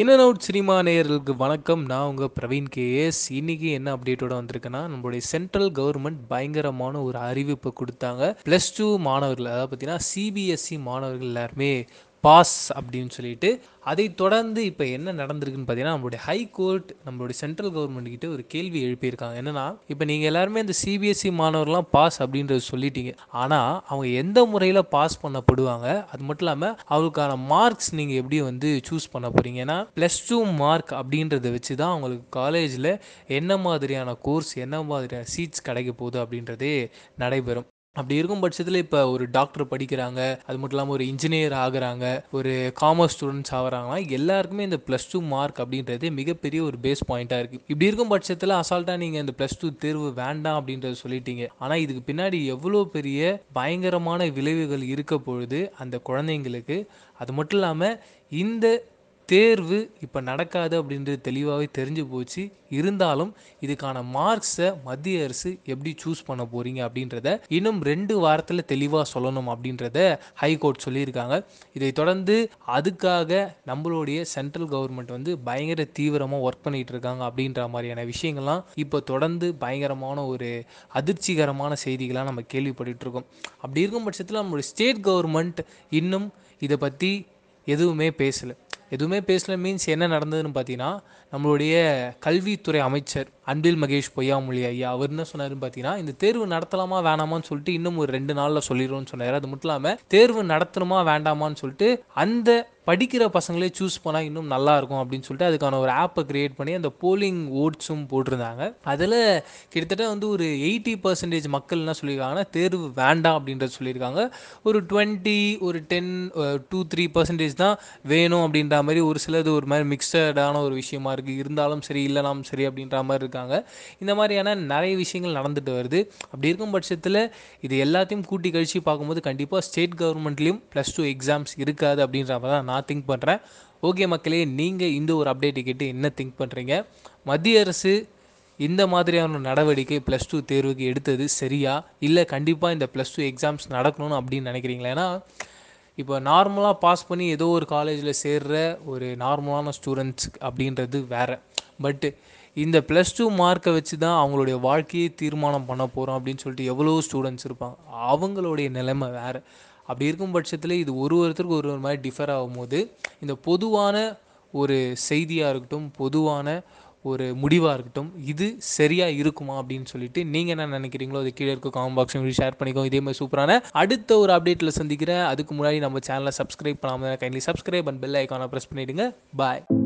in and out cinema நேயர்களுக்கு வணக்கம் நான் உங்கள் பிரவீன் கேஎஸ் இன்றைக்கி என்ன அப்டேட்டோட வந்திருக்குன்னா நம்மளுடைய சென்ட்ரல் கவர்மெண்ட் பயங்கரமான ஒரு அறிவிப்பை கொடுத்தாங்க ப்ளஸ் டூ மாணவர்கள் அதாவது பார்த்தீங்கன்னா சிபிஎஸ்சி e மாணவர்கள் எல்லாருமே பாஸ் அப்படின்னு சொல்லிட்டு அதை தொடர்ந்து இப்போ என்ன நடந்திருக்குன்னு பார்த்தீங்கன்னா நம்மளுடைய ஹை கோர்ட் நம்மளுடைய சென்ட்ரல் கவர்மெண்ட் கிட்ட ஒரு கேள்வி எழுப்பியிருக்காங்க என்னன்னா இப்போ நீங்கள் எல்லாருமே இந்த சிபிஎஸ்சி e மாணவர்லாம் பாஸ் அப்படின்றத சொல்லிட்டீங்க ஆனால் அவங்க எந்த முறையில் பாஸ் பண்ணப்படுவாங்க அது மட்டும் இல்லாமல் அவங்களுக்கான மார்க்ஸ் நீங்கள் எப்படி வந்து சூஸ் பண்ண போகிறீங்க ஏன்னா ப்ளஸ் டூ மார்க் அப்படின்றத வச்சு தான் அவங்களுக்கு காலேஜில் என்ன மாதிரியான கோர்ஸ் என்ன மாதிரியான சீட்ஸ் கிடைக்க போகுது அப்படின்றதே நடைபெறும் அப்படி இருக்கும் பட்சத்தில் இப்போ ஒரு டாக்டர் படிக்கிறாங்க அது மட்டும் இல்லாமல் ஒரு இன்ஜினியர் ஆகுறாங்க ஒரு காமர்ஸ் ஸ்டூடெண்ட்ஸ் ஆகிறாங்கன்னா எல்லாருக்குமே இந்த ப்ளஸ் டூ மார்க் அப்படின்றது மிகப்பெரிய ஒரு பேஸ் பாயிண்ட்டாக இருக்குது இப்படி இருக்கும் பட்சத்தில் அசால்ட்டாக நீங்கள் இந்த ப்ளஸ் டூ தேர்வு வேண்டாம் அப்படின்றத சொல்லிட்டீங்க ஆனால் இதுக்கு பின்னாடி எவ்வளோ பெரிய பயங்கரமான விளைவுகள் இருக்க பொழுது அந்த குழந்தைங்களுக்கு அது மட்டும் இல்லாமல் இந்த தேர்வு இப்போ நடக்காது அப்படின்றது தெளிவாகவே தெரிஞ்சு போச்சு இருந்தாலும் இதுக்கான மார்க்ஸை மத்திய அரசு எப்படி சூஸ் பண்ண போகிறீங்க அப்படின்றத இன்னும் ரெண்டு வாரத்தில் தெளிவாக சொல்லணும் அப்படின்றத ஹைகோர்ட் சொல்லியிருக்காங்க இதை தொடர்ந்து அதுக்காக நம்மளுடைய சென்ட்ரல் கவர்மெண்ட் வந்து பயங்கர தீவிரமாக ஒர்க் பண்ணிகிட்டு இருக்காங்க அப்படின்ற மாதிரியான விஷயங்கள்லாம் இப்போ தொடர்ந்து பயங்கரமான ஒரு அதிர்ச்சிகரமான செய்திகளாக நம்ம கேள்விப்பட்டு இருக்கோம் அப்படி இருக்கும் பட்சத்தில் நம்மளுடைய ஸ்டேட் கவர்மெண்ட் இன்னும் இதை பற்றி எதுவுமே பேசலை எதுவுமே பேசலை மீன்ஸ் என்ன நடந்ததுன்னு பார்த்தீங்கன்னா நம்மளுடைய கல்வித்துறை அமைச்சர் அன்பில் மகேஷ் பொய்யாமொழி ஐயா அவர் என்ன சொன்னாருன்னு பார்த்தீங்கன்னா இந்த தேர்வு நடத்தலாமா வேணாமான்னு சொல்லிட்டு இன்னும் ஒரு ரெண்டு நாளில் சொல்லிடுவோம்னு சொன்னார் அது மட்டும் இல்லாமல் தேர்வு நடத்தணுமா வேண்டாமான்னு சொல்லிட்டு அந்த படிக்கிற பசங்களே சூஸ் பண்ணால் இன்னும் நல்லா இருக்கும் அப்படின்னு சொல்லிட்டு அதுக்கான ஒரு ஆப்பை க்ரியேட் பண்ணி அந்த போலிங் ஓட்ஸும் போட்டிருந்தாங்க அதில் கிட்டத்தட்ட வந்து ஒரு எயிட்டி பர்சன்டேஜ் மக்கள் என்ன சொல்லியிருக்காங்கன்னா தேர்வு வேண்டாம் அப்படின்றத சொல்லியிருக்காங்க ஒரு டுவெண்ட்டி ஒரு டென் டூ த்ரீ பர்சன்டேஜ் தான் வேணும் அப்படின்ற மாதிரி ஒரு சிலது ஒரு மாதிரி மிக்சடான ஒரு விஷயமா இருக்குது இருந்தாலும் சரி இல்லைனாலும் சரி அப்படின்ற மாதிரி இருக்குது இருக்காங்க இந்த மாதிரியான நிறைய விஷயங்கள் நடந்துட்டு வருது அப்படி இருக்கும் பட்சத்தில் இது எல்லாத்தையும் கூட்டி கழிச்சு பார்க்கும்போது கண்டிப்பாக ஸ்டேட் கவர்மெண்ட்லேயும் ப்ளஸ் டூ எக்ஸாம்ஸ் இருக்காது அப்படின்ற மாதிரி தான் நான் திங்க் பண்ணுறேன் ஓகே மக்களே நீங்கள் இந்த ஒரு அப்டேட்டை கேட்டு என்ன திங்க் பண்ணுறீங்க மத்திய அரசு இந்த மாதிரியான நடவடிக்கை ப்ளஸ் டூ தேர்வுக்கு எடுத்தது சரியா இல்லை கண்டிப்பாக இந்த ப்ளஸ் டூ எக்ஸாம்ஸ் நடக்கணும்னு அப்படின்னு நினைக்கிறீங்களா ஏன்னா இப்போ நார்மலாக பாஸ் பண்ணி ஏதோ ஒரு காலேஜில் சேர்ற ஒரு நார்மலான ஸ்டூடெண்ட்ஸ் அப்படின்றது வேறு பட்டு இந்த ப்ளஸ் டூ மார்க்கை வச்சு தான் அவங்களுடைய வாழ்க்கையை தீர்மானம் பண்ண போகிறோம் அப்படின்னு சொல்லிட்டு எவ்வளோ ஸ்டூடெண்ட்ஸ் இருப்பாங்க அவங்களுடைய நிலைமை வேறு அப்படி இருக்கும் பட்சத்தில் இது ஒரு ஒருத்தருக்கு ஒரு ஒரு மாதிரி டிஃபர் ஆகும்போது இந்த பொதுவான ஒரு செய்தியாக இருக்கட்டும் பொதுவான ஒரு முடிவாக இருக்கட்டும் இது சரியாக இருக்குமா அப்படின்னு சொல்லிட்டு நீங்கள் என்ன நினைக்கிறீங்களோ அது கீழே இருக்க காமெண்ட் பாக்ஸ் உங்களுக்கு ஷேர் பண்ணிக்கோ இதே மாதிரி சூப்பரான அடுத்த ஒரு அப்டேட்டில் சந்திக்கிறேன் அதுக்கு முன்னாடி நம்ம சேனலை சப்ஸ்கிரைப் பண்ணாமல் கைண்ட்லி சப்ஸ்கிரைப் அண்ட் பெல் ஐக்கானை ப்ரெஸ் பண்ணிவிடுங்க பாய்